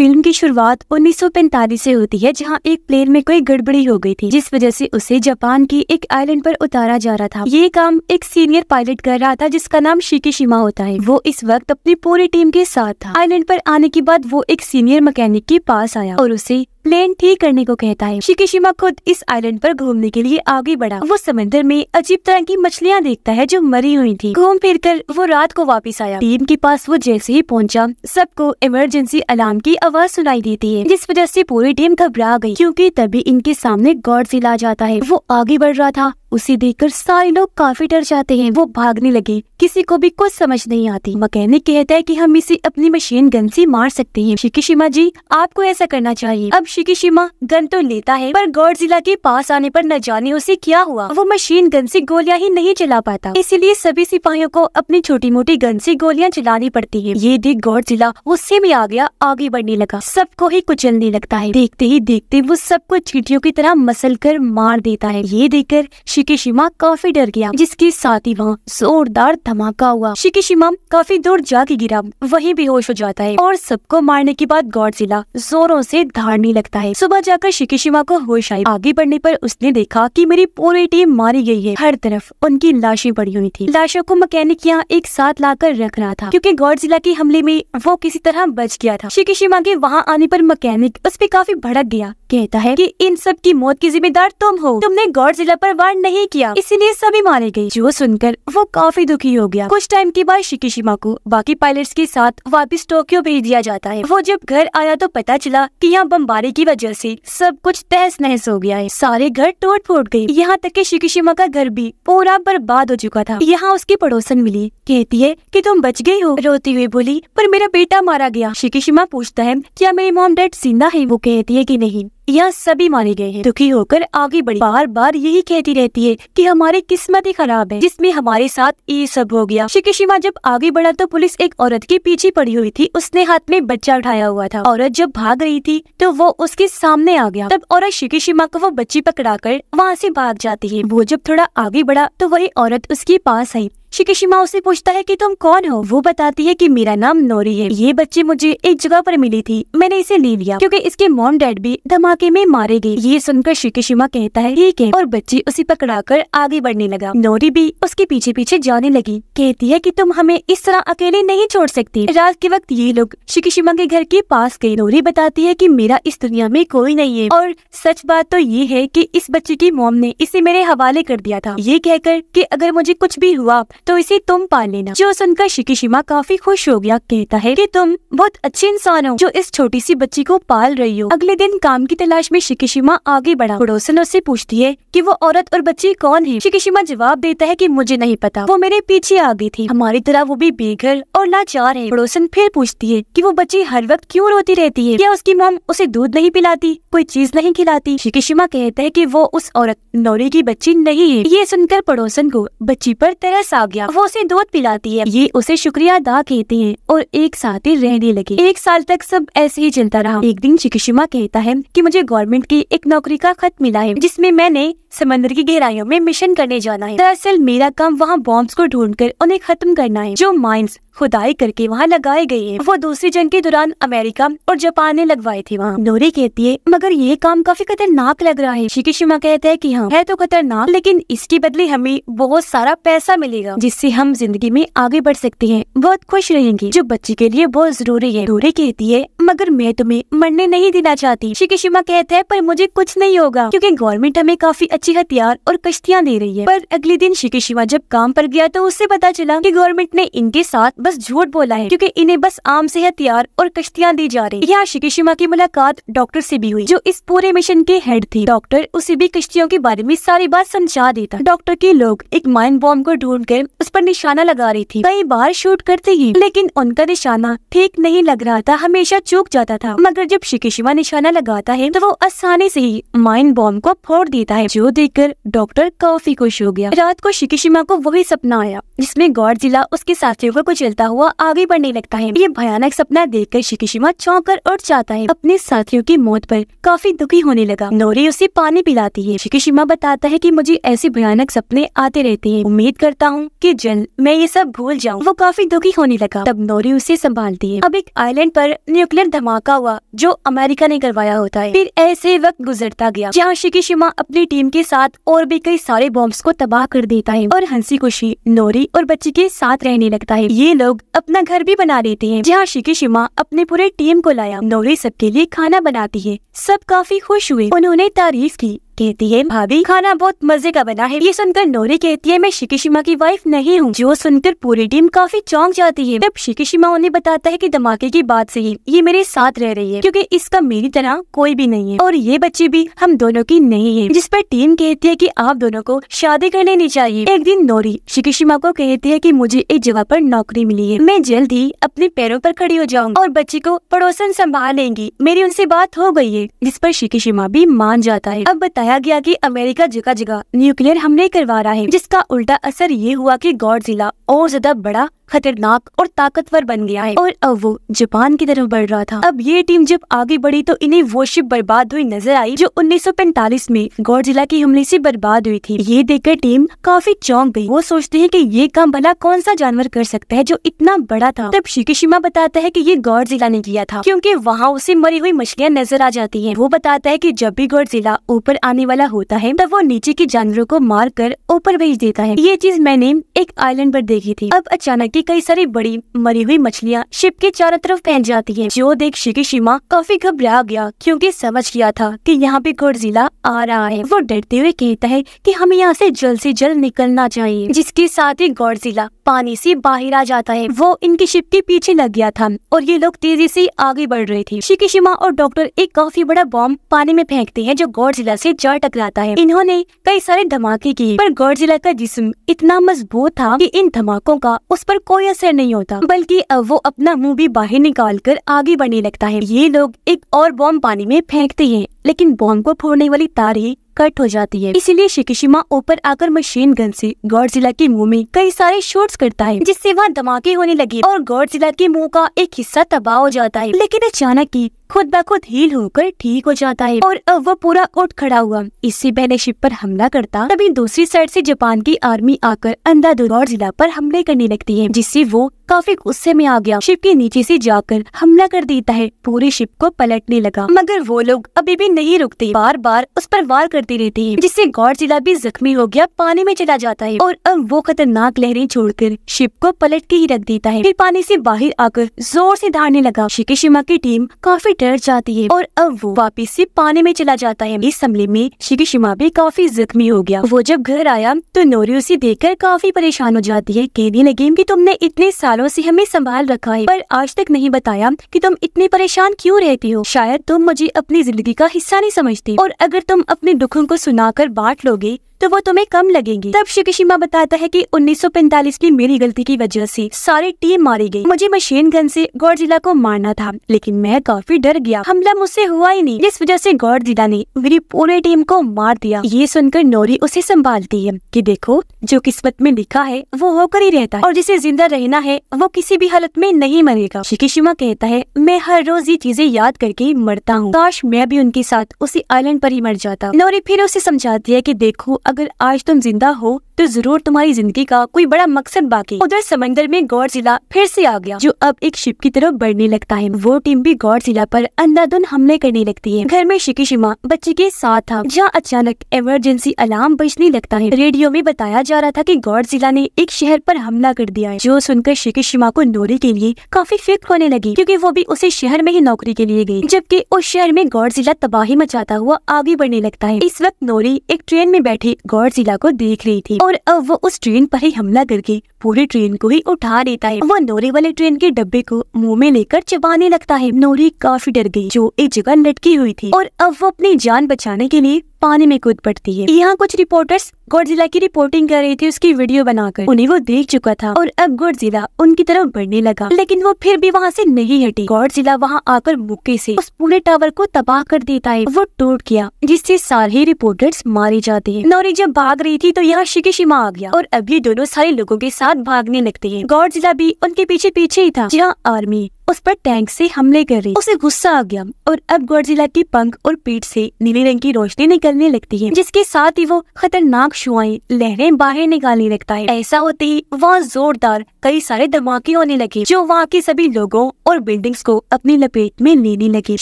film की शुरुआत 1945 से होती है जहां एक प्लेन में कोई गड़बड़ी हो गई थी जिस वजह से उसे जापान की एक आइलैंड पर उतारा जा रहा था ये काम एक सीनियर पायलट कर रहा था जिसका नाम शीकी शिमा होता है वो इस वक्त अपनी पूरी टीम के साथ था आइलैंड पर आने के बाद वो एक सीनियर मैकेनिक के पास आया और उसे प्लेन ठीक करने को कहता है शिकिशिमा खुद इस आइलैंड पर घूमने के लिए आगे बढ़ा वो समंदर में अजीब तरह की मछलियाँ देखता है जो मरी हुई थी घूम फिर कर वो रात को वापस आया टीम के पास वो जैसे ही पहुँचा सबको इमरजेंसी अलार्म की आवाज़ सुनाई देती है जिस वजह से पूरी टीम घबरा गई क्योंकि तभी इनके सामने गॉड सिला जाता है वो आगे बढ़ रहा था उसे देखकर सारे लोग काफी डर जाते हैं वो भागने लगे किसी को भी कुछ समझ नहीं आती मकैनिक कहता है कि हम इसे अपनी मशीन गन से मार सकते हैं शिकिशिमा जी आपको ऐसा करना चाहिए अब शिकिशिमा गन तो लेता है पर जिला के पास आने पर न जाने उसे क्या हुआ वो मशीन गन से गोलियां ही नहीं चला पाता इसीलिए सभी सिपाहियों को अपनी छोटी मोटी गन से गोलियां चलानी पड़ती है ये देख गौर जिला गुस्से में आ गया आगे बढ़ने लगा सबको ही कुचलने लगता है देखते ही देखते वो सबको चीटियों की तरह मसल कर मार देता है ये देखकर शिकेशिमा काफी डर गया जिसके साथ ही वहाँ जोरदार धमाका हुआ शिकेशिमा काफी दूर जाके गिरा वहीं बेहोश हो जाता है और सबको मारने के बाद गौडजिला जोरों से धारने लगता है सुबह जाकर शिकेशिमा को होश आई आगे बढ़ने पर उसने देखा कि मेरी पूरी टीम मारी गई है हर तरफ उनकी लाशें पड़ी हुई थी लाशों को मैकेनिक यहाँ एक साथ लाकर रख रहा था गौर जिला के हमले में वो किसी तरह बच गया था शिकीशिमा के वहाँ आने पर मैकेनिक उस पर काफी भड़क गया कहता है की इन सब की मौत की जिम्मेदार तुम हो तुमने जिला पर वार नहीं नहीं किया इसीलिए सभी मारे गयी जो सुनकर वो काफी दुखी हो गया कुछ टाइम के बाद शिकिशिमा को बाकी पायलट के साथ वापिस टोक्यो भेज दिया जाता है वो जब घर आया तो पता चला की यहाँ बम्बारी की वजह ऐसी सब कुछ तहस नहस हो गया है सारे घर टूट फूट गयी यहाँ तक की शिकिशिमा का घर भी पूरा बर्बाद हो चुका था यहाँ उसकी पड़ोसन मिली कहती है कि तुम बच गई हो रोती हुई बोली पर मेरा बेटा मारा गया शिकिशिमा पूछता है क्या मेरी मोम डैड जिंदा है वो कहती है की नहीं यहाँ सभी मारे गए हैं दुखी होकर आगे बढ़ी बार बार यही कहती रहती है कि हमारी किस्मत ही खराब है जिसमें हमारे साथ ये सब हो गया शिकिशिमा जब आगे बढ़ा तो पुलिस एक औरत के पीछे पड़ी हुई थी उसने हाथ में बच्चा उठाया हुआ था औरत जब भाग रही थी तो वो उसके सामने आ गया तब औरत शिकिशिमा को वो बच्ची पकड़ा कर वहाँ से भाग जाती है वो जब थोड़ा आगे बढ़ा तो वही औरत उसके पास आई शिकिशिमा उसे पूछता है कि तुम कौन हो वो बताती है कि मेरा नाम नोरी है ये बच्चे मुझे एक जगह पर मिली थी मैंने इसे ले लिया क्योंकि इसके मॉम डैड भी धमाके में मारे गए ये सुनकर शिकिशिमा कहता है ठीक है और बच्चे उसे पकड़ाकर आगे बढ़ने लगा नोरी भी उसके पीछे पीछे जाने लगी कहती है की तुम हमें इस तरह अकेले नहीं छोड़ सकती रात के वक्त ये लोग शिकिशिमा के घर के पास गए नोरी बताती है की मेरा इस दुनिया में कोई नहीं है और सच बात तो ये है की इस बच्चे की मॉम ने इसे मेरे हवाले कर दिया था ये कहकर की अगर मुझे कुछ भी हुआ तो इसे तुम पाल लेना जो सुनकर शिकिशिमा काफी खुश हो गया कहता है कि तुम बहुत अच्छे इंसान हो जो इस छोटी सी बच्ची को पाल रही हो अगले दिन काम की तलाश में शिकिशिमा आगे बढ़ा पड़ोसन उससे पूछती है कि वो औरत और बच्ची कौन है शिकिशिमा जवाब देता है कि मुझे नहीं पता वो मेरे पीछे आ गई थी हमारी तरह वो भी बेघर और लाचार है पड़ोसन फिर पूछती है की वो बच्ची हर वक्त क्यूँ रोती रहती है क्या उसकी मोम उसे दूध नहीं पिलाती कोई चीज नहीं खिलाती शिकिशिमा कहता है की वो उस औरत नौरी की बच्ची नहीं है ये सुनकर पड़ोसन को बच्ची पर तरस आ गया वो उसे दूध पिलाती है ये उसे शुक्रिया अदा कहते हैं और एक साथ ही रहने लगे एक साल तक सब ऐसे ही चलता रहा एक दिन चिकिशिमा कहता है की मुझे गवर्नमेंट की एक नौकरी का खत मिला है जिसमे मैंने समंदर की गहराइयों में मिशन करने जाना है दरअसल मेरा काम वहाँ बॉम्ब को ढूंढ उन्हें खत्म करना है जो माइंस खुदाई करके वहाँ लगाए गए हैं वो दूसरी जंग के दौरान अमेरिका और जापान ने लगवाए थे वहाँ नोरी कहती है मगर ये काम काफी खतरनाक लग रहा है शिकिशिमा कहता है की हाँ है तो खतरनाक लेकिन इसके बदले हमें बहुत सारा पैसा मिलेगा जिससे हम जिंदगी में आगे बढ़ सकते हैं बहुत खुश रहेंगे जो बच्चे के लिए बहुत जरूरी है नोरी कहती है मगर मैं तुम्हें मरने नहीं देना चाहती शिकिशिमा कहते हैं पर मुझे कुछ नहीं होगा क्योंकि गवर्नमेंट हमें काफी अच्छी हथियार और कश्तियाँ दे रही है पर अगले दिन शिकिशिमा जब काम पर गया तो उससे पता चला की गवर्नमेंट ने इनके साथ बस झूठ बोला है क्योंकि इन्हें बस आम से हथियार और कश्तियाँ दी जा रही यहाँ शिकिशिमा की मुलाकात डॉक्टर से भी हुई जो इस पूरे मिशन के हेड थी डॉक्टर उसे भी कश्तियों के बारे में सारी बात समझा देता डॉक्टर के लोग एक माइन बॉम्ब को ढूंढ कर उस पर निशाना लगा रही थी कई बार शूट करते ही लेकिन उनका निशाना ठीक नहीं लग रहा था हमेशा चूक जाता था मगर जब शिकिशिमा निशाना लगाता है तो वो आसानी से ही माइन बॉम्ब को फोड़ देता है जो देखकर डॉक्टर काफी खुश हो गया रात को शिकिशिमा को वही सपना आया जिसमे जिला उसके साथियों को कुछ चलता हुआ आगे बढ़ने लगता है ये भयानक सपना देख कर शिकिशिमा चौंक कर उठ जाता है अपने साथियों की मौत पर काफी दुखी होने लगा नोरी उसे पानी पिलाती है शिकिशिमा बताता है कि मुझे ऐसे भयानक सपने आते रहते हैं उम्मीद करता हूँ कि जल्द मैं ये सब भूल जाऊँ वो काफी दुखी होने लगा तब नोरी उसे संभालती है अब एक आइलैंड पर न्यूक्लियर धमाका हुआ जो अमेरिका ने करवाया होता है फिर ऐसे वक्त गुजरता गया जहाँ शिकिशिमा अपनी टीम के साथ और भी कई सारे बॉम्ब को तबाह कर देता है और हंसी खुशी नोरी और बच्ची के साथ रहने लगता है ये लोग अपना घर भी बना लेते हैं जहाँ शिकेशिमा अपने पूरे टीम को लाया नोरी सबके लिए खाना बनाती है सब काफी खुश हुए उन्होंने तारीफ की कहती है भाभी खाना बहुत मजे का बना है ये सुनकर नोरी कहती है मैं शिकिशिमा की वाइफ नहीं हूँ जो सुनकर पूरी टीम काफी चौंक जाती है जब शिकिशिमा उन्हें बताता है की धमाके की बात सही ये मेरे साथ रह रही है क्यूँकी इसका मेरी तरह कोई भी नहीं है और ये बच्ची भी हम दोनों की नहीं है जिस पर टीम कहती है की आप दोनों को शादी कर लेनी चाहिए एक दिन नोरी शिकिशिमा को कहती है की मुझे एक जगह आरोप नौकरी मिली है मैं जल्द ही अपने पैरों आरोप खड़ी हो जाऊंगी और बच्ची को पड़ोसन संभाल लेंगी मेरी उनसे बात हो गयी है जिस पर शिकिशिमा भी मान जाता है अब बताया बताया गया कि अमेरिका जगह जगह न्यूक्लियर हमले करवा रहा है जिसका उल्टा असर ये हुआ कि जिला और ज्यादा बड़ा खतरनाक और ताकतवर बन गया है और अब वो जापान की तरफ बढ़ रहा था अब ये टीम जब आगे बढ़ी तो इन्हें वो शिप बर्बाद हुई नजर आई जो 1945 में गौरजिला के हमले से बर्बाद हुई थी ये देखकर टीम काफी चौंक गई वो सोचते हैं कि ये काम भला कौन सा जानवर कर सकता है जो इतना बड़ा था तब शिकेशिमा बताता है की ये जिला ने किया था क्यूँकी वहाँ उसे मरी हुई मछलियाँ नजर आ जाती है वो बताता है की जब भी जिला ऊपर आने वाला होता है तब वो नीचे के जानवरों को मार कर ऊपर भेज देता है ये चीज मैंने एक आईलैंड पर देखी थी अब अचानक की कई सारी बड़ी मरी हुई मछलियाँ शिप के चारों तरफ फैल जाती है जो देख शिकिशिमा काफी घबरा गया क्योंकि समझ गया था कि यहाँ पे गोडजिला आ रहा है वो डरते हुए कहता है कि हमें यहाँ से जल्द से जल्द निकलना चाहिए जिसके साथ ही गोडजिला पानी से बाहर आ जाता है वो इनकी शिप के पीछे लग गया था और ये लोग तेजी से आगे बढ़ रहे थे शिकिशिमा और डॉक्टर एक काफी बड़ा बॉम्ब पानी में फेंकते हैं जो जिला से जड़ टकराता है इन्होंने कई सारे धमाके किए पर जिला का जिस्म इतना मजबूत था कि इन धमाकों का उस पर कोई असर नहीं होता बल्कि अब वो अपना मुंह भी बाहर निकाल कर आगे बढ़ने लगता है ये लोग एक और बॉम्ब पानी में फेंकते हैं लेकिन बॉम्ब को फोड़ने वाली तार ही कट हो जाती है इसीलिए शिकिशिमा ऊपर आकर मशीन गन से जिला के मुंह में कई सारे शॉट्स करता है जिससे वहाँ धमाके होने लगे और गौर जिला के मुंह का एक हिस्सा तबाह हो जाता है लेकिन अचानक ही खुद ब खुद हील होकर ठीक हो जाता है और अब वो पूरा उठ खड़ा हुआ इससे पहले शिप पर हमला करता तभी दूसरी साइड से जापान की आर्मी आकर अंधाधुर और जिला पर हमले करने लगती है जिससे वो काफी गुस्से में आ गया शिप के नीचे से जाकर हमला कर देता है पूरी शिप को पलटने लगा मगर वो लोग अभी भी नहीं रुकते बार बार उस पर वार करते रहते हैं जिससे जिला भी जख्मी हो गया पानी में चला जाता है और अब वो खतरनाक लहरें छोड़कर शिप को पलट के ही रख देता है फिर पानी से बाहर आकर जोर से धारने लगा शिकेशिमा की टीम काफी डर जाती है और अब वो वापिस से पानी में चला जाता है इस हमले में शिकेशिमा भी काफी जख्मी हो गया वो जब घर आया तो नोरी उसे देखकर काफी परेशान हो जाती है कहने लगी की तुमने इतने सालों सालों से हमें संभाल रखा है पर आज तक नहीं बताया कि तुम इतने परेशान क्यों रहती हो शायद तुम मुझे अपनी जिंदगी का हिस्सा नहीं समझती और अगर तुम अपने दुखों को सुनाकर बांट लोगे तो वो तुम्हें कम लगेंगी तब शिकिशिमा बताता है कि 1945 की मेरी गलती की वजह से सारी टीम मारी गई मुझे मशीन गन से गौरजिला को मारना था लेकिन मैं काफी डर गया हमला मुझसे हुआ ही नहीं जिस वजह से गौरजिला ने मेरी पूरी टीम को मार दिया ये सुनकर नोरी उसे संभालती है की देखो जो किस्मत में लिखा है वो होकर ही रहता है और जिसे जिंदा रहना है वो किसी भी हालत में नहीं मरेगा शिकिशिमा कहता है मैं हर रोज ये चीजें याद करके मरता हूँ काश मैं भी उनके साथ उसी आइलैंड पर ही मर जाता नोरी फिर उसे समझाती है की देखो अगर आज तुम जिंदा हो तो जरूर तुम्हारी जिंदगी का कोई बड़ा मकसद बाकी उधर समंदर में जिला फिर से आ गया जो अब एक शिप की तरफ बढ़ने लगता है वो टीम भी जिला पर अंधाधुन हमले करने लगती है घर में शिमा बच्चे के साथ था जहाँ अचानक इमरजेंसी अलार्म बजने लगता है रेडियो में बताया जा रहा था की जिला ने एक शहर पर हमला कर दिया है जो सुनकर शिमा को नोरी के लिए काफी फिक्र होने लगी क्यूँकी वो भी उसे शहर में ही नौकरी के लिए गयी जबकि उस शहर में जिला तबाही मचाता हुआ आगे बढ़ने लगता है इस वक्त नोरी एक ट्रेन में बैठी जिला को देख रही थी और और वो उस ट्रेन पर ही हमला करके पूरी ट्रेन को ही उठा देता है वो नोरी वाले ट्रेन के डब्बे को मुंह में लेकर चबाने लगता है नोरी काफी डर गई जो एक जगह लटकी हुई थी और अब वो अपनी जान बचाने के लिए पानी में कूद पड़ती है यहाँ कुछ रिपोर्टर्स गोडजिला की रिपोर्टिंग कर रही थी उसकी वीडियो बनाकर उन्हें वो देख चुका था और अब गोडजिला उनकी तरफ बढ़ने लगा लेकिन वो फिर भी वहाँ से नहीं हटी गोडजिला वहाँ आकर मुक्के से उस पूरे टावर को तबाह कर देता है वो टूट गया जिससे सारे रिपोर्टर्स मारे जाते हैं नौरी जब भाग रही थी तो यहाँ शिकिशिमा आ गया और अब ये दोनों सारे लोगों के साथ भागने लगते है गोडजिला भी उनके पीछे पीछे ही था जहाँ आर्मी उस पर टैंक से हमले कर रही उसे गुस्सा आ गया और अब गौरजिला के पंख और पीठ से नीले रंग की रोशनी निकलने लगती है जिसके साथ ही वो खतरनाक शुआई लहरें बाहर निकालने लगता है ऐसा होते ही वहाँ जोरदार कई सारे धमाके होने लगे जो वहाँ के सभी लोगों और बिल्डिंग्स को अपनी लपेट में लेने लगे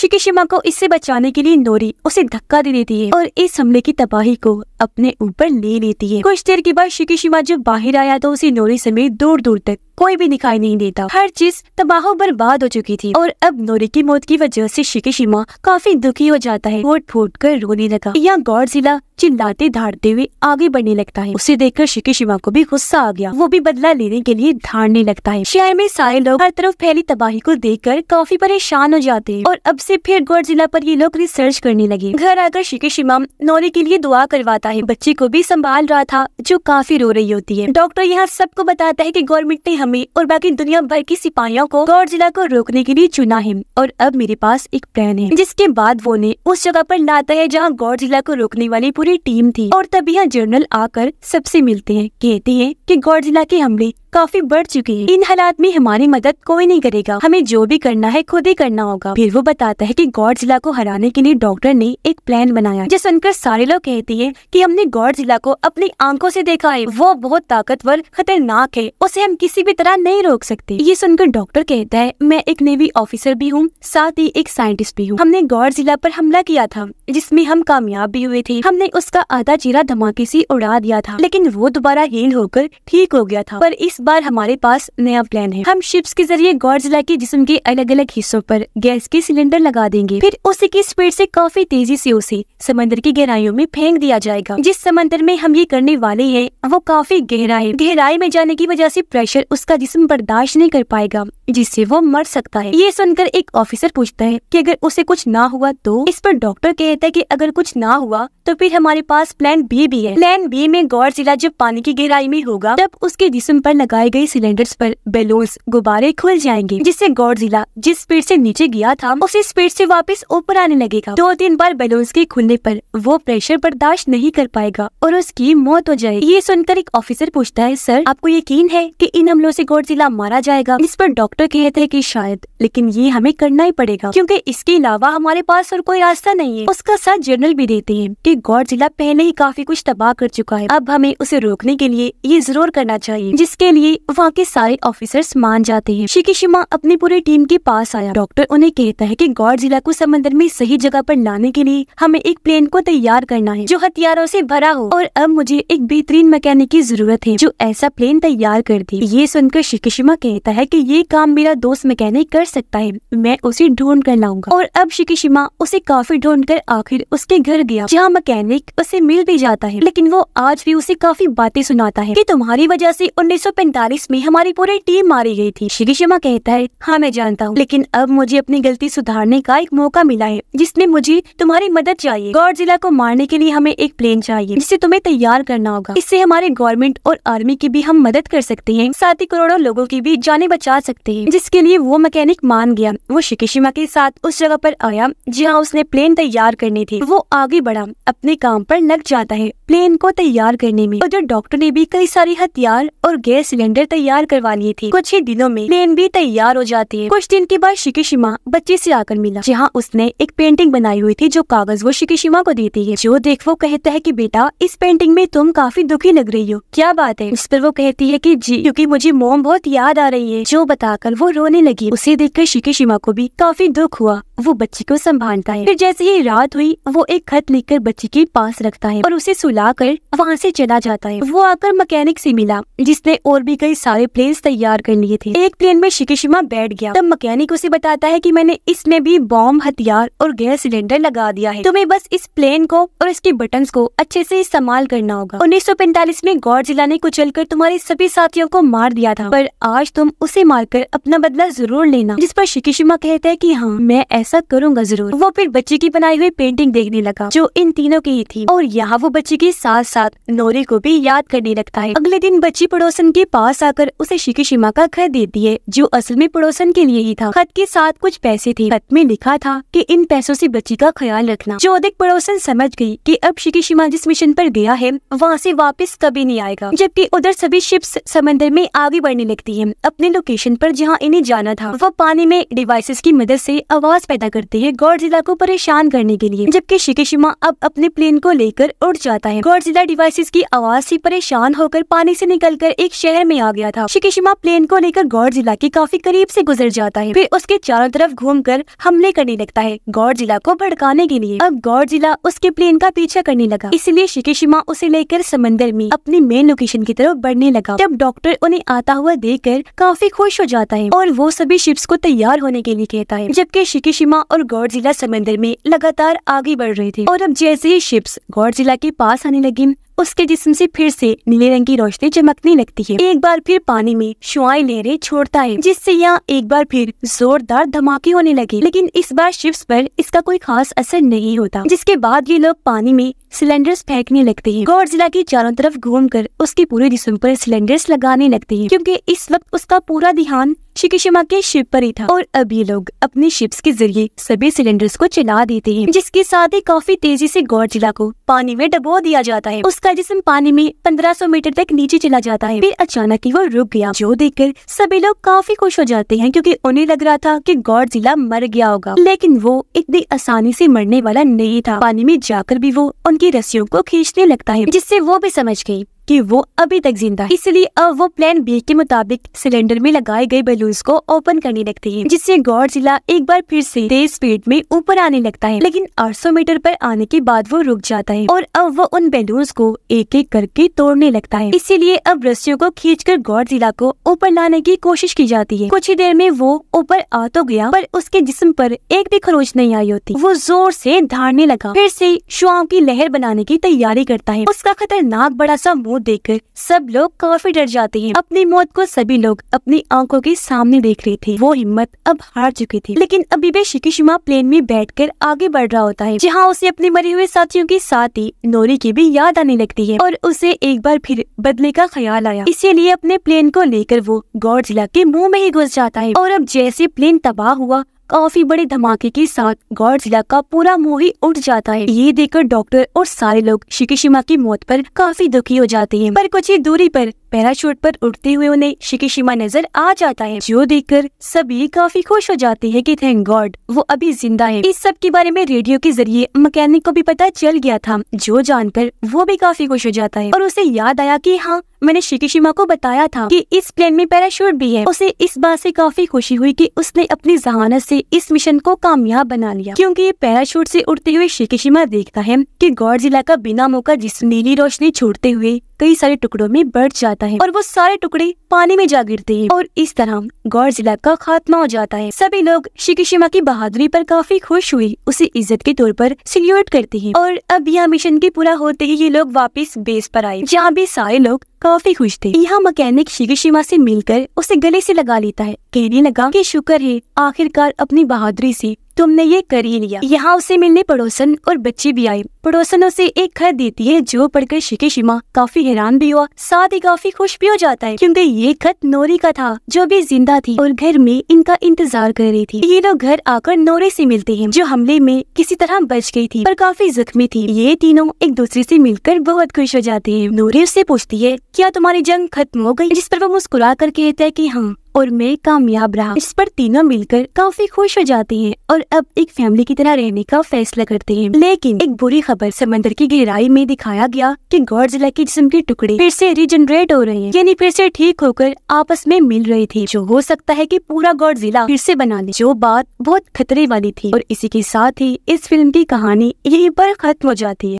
शिकिशिमा को इससे बचाने के लिए नोरी उसे धक्का दे देती है और इस हमले की तबाही को अपने ऊपर ले लेती है कुछ देर के बाद शिकिशिमा जब बाहर आया तो उसे नोरी समेत दूर दूर तक कोई भी दिखाई नहीं देता हर चीज तबाह बर्बाद बर्बाद हो चुकी थी और अब नोरी की मौत की वजह से शिकेशिमा काफी दुखी हो जाता है फूट फूट कर रोने लगा यहाँ गौर जिला चिल्लाते धाड़ते हुए आगे बढ़ने लगता है उसे देखकर शिकेशिमा को भी गुस्सा आ गया वो भी बदला लेने के लिए धाड़ने लगता है शहर में सारे लोग हर तरफ फैली तबाही को कर काफी परेशान हो जाते हैं और अब से फिर गौर जिला पर ये लोग रिसर्च करने लगे घर आकर शिकेशिमा नोरी के लिए दुआ करवाता है बच्चे को भी संभाल रहा था जो काफी रो रही होती है डॉक्टर यहाँ सबको बताता है की गवर्नमेंट ने हमें और बाकी दुनिया भर की सिपाहियों को गौर जिला को रोकने के लिए चुना है और अब मेरे पास एक प्लान है जिसके बाद वो ने उस जगह पर लाता है जहाँ गौर जिला को रोकने वाली पूरी टीम थी और तब यहाँ जनरल आकर सबसे मिलते हैं कहते हैं कि जिला के हमले काफी बढ़ चुकी है इन हालात में हमारी मदद कोई नहीं करेगा हमें जो भी करना है खुद ही करना होगा फिर वो बताता है की गौड जिला को हराने के लिए डॉक्टर ने एक प्लान बनाया जो सुनकर सारे लोग कहती है की हमने गौड जिला को अपनी आंखों ऐसी देखा है वो बहुत ताकतवर खतरनाक है उसे हम किसी भी तरह नहीं रोक सकते ये सुनकर डॉक्टर कहता है मैं एक नेवी ऑफिसर भी हूँ साथ ही एक साइंटिस्ट भी हूँ हमने गौर जिला पर हमला किया था जिसमें हम कामयाब भी हुए थे हमने उसका आधा चेहरा धमाके से उड़ा दिया था लेकिन वो दोबारा हील होकर ठीक हो गया था पर इस बार हमारे पास नया प्लान है हम शिप्स के जरिए जिला के जिसम के अलग अलग हिस्सों पर गैस के सिलेंडर लगा देंगे फिर उसी की स्पीड से काफी तेजी से उसे समंदर की गहराइयों में फेंक दिया जाएगा जिस समंदर में हम ये करने वाले हैं वो काफी गहरा है गहराई में जाने की वजह से प्रेशर उसका जिसम बर्दाश्त नहीं कर पाएगा जिससे वो मर सकता है ये सुनकर एक ऑफिसर पूछता है की अगर उसे कुछ ना हुआ तो इस पर डॉक्टर कहता है की अगर कुछ ना हुआ तो फिर हमारे पास प्लान बी भी है प्लान बी में गौर जिला जब पानी की गहराई में होगा तब उसके जिसम पर लगाई गई सिलेंडर्स पर बेलून्स गुब्बारे खुल जाएंगे जिससे गौरजिला जिस स्पीड से नीचे गया था उसी स्पीड से वापस ऊपर आने लगेगा दो तीन बार बेलून्स के खुलने पर वो प्रेशर बर्दाश्त नहीं कर पाएगा और उसकी मौत हो जाएगी ये सुनकर एक ऑफिसर पूछता है सर आपको यकीन है की इन हमलों ऐसी गौरजिला मारा जाएगा इस पर डॉक्टर कहते हैं की शायद लेकिन ये हमें करना ही पड़ेगा क्यूँकी इसके अलावा हमारे पास और कोई रास्ता नहीं है उसका साथ जर्नल भी देते हैं की जिला पहले ही काफी कुछ तबाह कर चुका है अब हमें उसे रोकने के लिए ये जरूर करना चाहिए जिसके लिए वहाँ के सारे ऑफिसर्स मान जाते हैं शिकिशिमा अपनी पूरी टीम के पास आया डॉक्टर उन्हें कहता है की गौर जिला को समंदर में सही जगह पर लाने के लिए हमें एक प्लेन को तैयार करना है जो हथियारों से भरा हो और अब मुझे एक बेहतरीन मैकेनिक की जरूरत है जो ऐसा प्लेन तैयार कर दे ये सुनकर शिकिशिमा कहता है की ये काम मेरा दोस्त मैकेनिक कर सकता है मैं उसे ढूंढ कर लाऊंगा और अब शिकिशिमा उसे काफी ढूंढ कर आखिर उसके घर गया जहाँ मैकेनिक उसे मिल भी जाता है लेकिन वो आज भी उसे काफी बातें सुनाता है की तुम्हारी वजह ऐसी उन्नीस सौ पैंतालीस में हमारी पूरी टीम मारी गई थी श्री शर्मा कहता है हाँ मैं जानता हूँ लेकिन अब मुझे अपनी गलती सुधारने का एक मौका मिला है जिसमें मुझे तुम्हारी मदद चाहिए गौर जिला को मारने के लिए हमें एक प्लेन चाहिए जिसे तुम्हें तैयार करना होगा इससे हमारे गवर्नमेंट और आर्मी की भी हम मदद कर सकते हैं साथ ही करोड़ों लोगों की भी जाने बचा सकते हैं जिसके लिए वो मैकेनिक मान गया वो शिकिशिमा के साथ उस जगह पर आया जहाँ उसने प्लेन तैयार करने थी वो आगे बढ़ा अपने काम पर लग जाता है प्लेन को तैयार करने में उधर डॉक्टर ने भी कई सारे हथियार और गैस सिलेंडर तैयार करवानी थी कुछ ही दिनों में प्लेन भी तैयार हो जाती है कुछ दिन के बाद शिकिशिमा बच्चे से आकर मिला जहाँ उसने एक पेंटिंग बनाई हुई थी जो कागज वो शिकिशिमा को देती है जो देख वो कहता है की बेटा इस पेंटिंग में तुम काफी दुखी लग रही हो क्या बात है उस पर वो कहती है की जी क्यूँकी मुझे मोम बहुत याद आ रही है जो बताकर वो रोने लगी उसे देख कर शिकेशिमा को भी काफी दुख हुआ वो बच्ची को संभालता है फिर जैसे ही रात हुई वो एक खत लिखकर बच्ची के पास रखता है और उसे सुला कर वहाँ से चला जाता है वो आकर मैकेनिक से मिला जिसने और भी कई सारे प्लेन तैयार कर लिए थे एक प्लेन में शिकिशिमा बैठ गया तब मकैनिक उसे बताता है की मैंने इसमें भी बॉम्ब हथियार और गैस सिलेंडर लगा दिया है तुम्हें बस इस प्लेन को और इसके बटन को अच्छे से इस्तेमाल करना होगा 1945 में गौर जिला ने कर तुम्हारे सभी साथियों को मार दिया था पर आज तुम उसे मारकर अपना बदला जरूर लेना जिस पर शिकिशिमा कहते हैं की हाँ मैं ऐसा करूँगा जरूर वो फिर बच्चे की बनाई हुई पेंटिंग देखने लगा जो इन तीनों की ही थी और यहाँ वो बच्चे के साथ साथ नोरे को भी याद करने लगता है अगले दिन बच्ची पड़ोसन के पास आकर उसे शिकीशिमा का खत दे है जो असल में पड़ोसन के लिए ही था खत के साथ कुछ पैसे थे खत में लिखा था कि इन पैसों से बच्ची का ख्याल रखना जो अधिक पड़ोसन समझ गई कि अब शिकीशिमा जिस मिशन पर गया है वहाँ से वापस कभी नहीं आएगा जबकि उधर सभी शिप्स समंदर में आगे बढ़ने लगती है अपने लोकेशन पर जहाँ इन्हें जाना था वह पानी में डिवाइसेस की मदद से आवाज पैदा करते हैं गौर जिला को परेशान करने के लिए जबकि शिकीशिमा अब अपने प्लेन को लेकर उड़ जाता है गौर जिला डिवाइसेस की आवाज से परेशान होकर पानी से निकलकर एक शहर में आ गया था शिकिशिमा प्लेन को लेकर गौर जिला के काफी करीब से गुजर जाता है फिर उसके चारों तरफ घूमकर हमले करने लगता है गौर जिला को भड़काने के लिए अब गौर जिला उसके प्लेन का पीछा करने लगा इसलिए शिकिशिमा उसे लेकर समंदर में अपनी मेन लोकेशन की तरफ बढ़ने लगा जब डॉक्टर उन्हें आता हुआ देख कर काफी खुश हो जाता है और वो सभी शिप्स को तैयार होने के लिए कहता है जबकि शिकिशिमा और गौर जिला समंदर में लगातार आगे बढ़ रहे थे और अब जैसे ही शिप्स गौर जिला के पास आने लगी उसके जिस्म से फिर से नीले रंग की रोशनी चमकने लगती है एक बार फिर पानी में शुआई लहरें छोड़ता है जिससे यहाँ एक बार फिर जोरदार धमाके होने लगे लेकिन इस बार शिप्स पर इसका कोई खास असर नहीं होता जिसके बाद ये लोग पानी में सिलेंडर्स फेंकने लगते हैं गौर जिला की चारों तरफ घूमकर उसके पूरे जिसम पर सिलेंडर्स लगाने लगते हैं क्योंकि इस वक्त उसका पूरा ध्यान शिकिशिमा के शिप पर ही था और अब ये लोग अपने शिप्स के जरिए सभी सिलेंडर्स को चला देते हैं जिसके साथ ही काफी तेजी से जिला को पानी में डबो दिया जाता है उसका जिसम पानी में 1500 मीटर तक नीचे चला जाता है फिर अचानक ही वो रुक गया जो देखकर सभी लोग काफी खुश हो जाते हैं क्योंकि उन्हें लग रहा था कि जिला मर गया होगा लेकिन वो इतनी आसानी से मरने वाला नहीं था पानी में जाकर भी वो उनकी की रस्सियों को खींचने लगता है जिससे वो भी समझ गई कि वो अभी तक जिंदा है इसलिए अब वो प्लान बी के मुताबिक सिलेंडर में लगाए गए बलून को ओपन करने लगती है जिससे गौर जिला एक बार फिर से तेज स्पीड में ऊपर आने लगता है लेकिन 800 मीटर पर आने के बाद वो रुक जाता है और अब वो उन बैलून्स को एक एक करके तोड़ने लगता है इसीलिए अब रस्सियों को खींच गौर जिला को ऊपर लाने की कोशिश की जाती है कुछ ही देर में वो ऊपर आ तो गया पर उसके जिस्म पर एक भी खरोच नहीं आई होती वो जोर से धारने लगा फिर से शुआ की लहर बनाने की तैयारी करता है उसका खतरनाक बड़ा सा मौत देखकर सब लोग काफी डर जाते हैं अपनी मौत को सभी लोग अपनी आंखों के सामने देख रहे थे वो हिम्मत अब हार चुकी थी लेकिन अभी भी शिकिशुमा प्लेन में बैठकर आगे बढ़ रहा होता है जहाँ उसे अपने मरे हुए साथियों के साथ ही नोरी की भी याद आने लगती है और उसे एक बार फिर बदले का ख्याल आया इसीलिए अपने प्लेन को लेकर वो गौरजिला के मुँह में ही घुस जाता है और अब जैसे प्लेन तबाह हुआ काफी बड़े धमाके के साथ गौर जिला का पूरा मुंह ही उठ जाता है ये देखकर डॉक्टर और सारे लोग शिकेशिमा की मौत पर काफी दुखी हो जाते हैं पर कुछ ही दूरी पर पैराशूट पर उड़ते हुए उन्हें शिकिशिमा नजर आ जाता है जो देखकर सभी काफी खुश हो जाते हैं कि थैंक गॉड वो अभी जिंदा है इस सब के बारे में रेडियो के जरिए मैकेनिक को भी पता चल गया था जो जानकर वो भी काफी खुश हो जाता है और उसे याद आया कि हाँ मैंने शिकिशिमा को बताया था कि इस प्लेन में पैराशूट भी है उसे इस बात से काफी खुशी हुई कि उसने अपनी जहानत से इस मिशन को कामयाब बना लिया क्योंकि ये पैराशूट से उड़ते हुए शिकिशिमा देखता है कि गॉडजिला का बिना मौका जिस नीली रोशनी छोड़ते हुए कई सारे टुकड़ों में बढ़ जाता है और वो सारे टुकड़े पानी में जा गिरते हैं और इस तरह गौर जिला का खात्मा हो जाता है सभी लोग शिकिशिमा की बहादुरी पर काफी खुश हुए उसे इज्जत के तौर पर सिल्यूट करते हैं और अब यह मिशन के पूरा होते ही ये लोग वापस बेस पर आए जहाँ भी सारे लोग काफी खुश थे यहाँ मकैनिक शिकिशिमा से मिलकर उसे गले से लगा लेता है कहने लगा कि शुक्र है आखिरकार अपनी बहादुरी से तुमने ये कर ही लिया यहाँ उसे मिलने पड़ोसन और बच्ची भी आई पड़ोसन उसे एक घर देती है जो पढ़कर शिकेशिमा काफी हैरान भी हुआ साथ ही काफी खुश भी हो जाता है क्योंकि ये खत नोरी का था जो भी जिंदा थी और घर में इनका इंतजार कर रही थी ये लोग घर आकर नोरी से मिलते हैं जो हमले में किसी तरह बच गई थी पर काफी जख्मी थी ये तीनों एक दूसरे से मिलकर बहुत खुश हो जाते हैं नोरी उससे पूछती है क्या तुम्हारी जंग खत्म हो गई जिस पर वो मुस्कुरा कर कहते हैं कि हाँ और मैं कामयाब रहा इस पर तीनों मिलकर काफी खुश हो जाते हैं और अब एक फैमिली की तरह रहने का फैसला करते हैं लेकिन एक बुरी खबर समंदर की गहराई में दिखाया गया कि जिला के जिसम के टुकड़े फिर से रिजनरेट हो रहे हैं यानी फिर से ठीक होकर आपस में मिल रहे थे जो हो सकता है की पूरा जिला फिर से बना ले जो बात बहुत खतरे वाली थी और इसी के साथ ही इस फिल्म की कहानी यही पर खत्म हो जाती है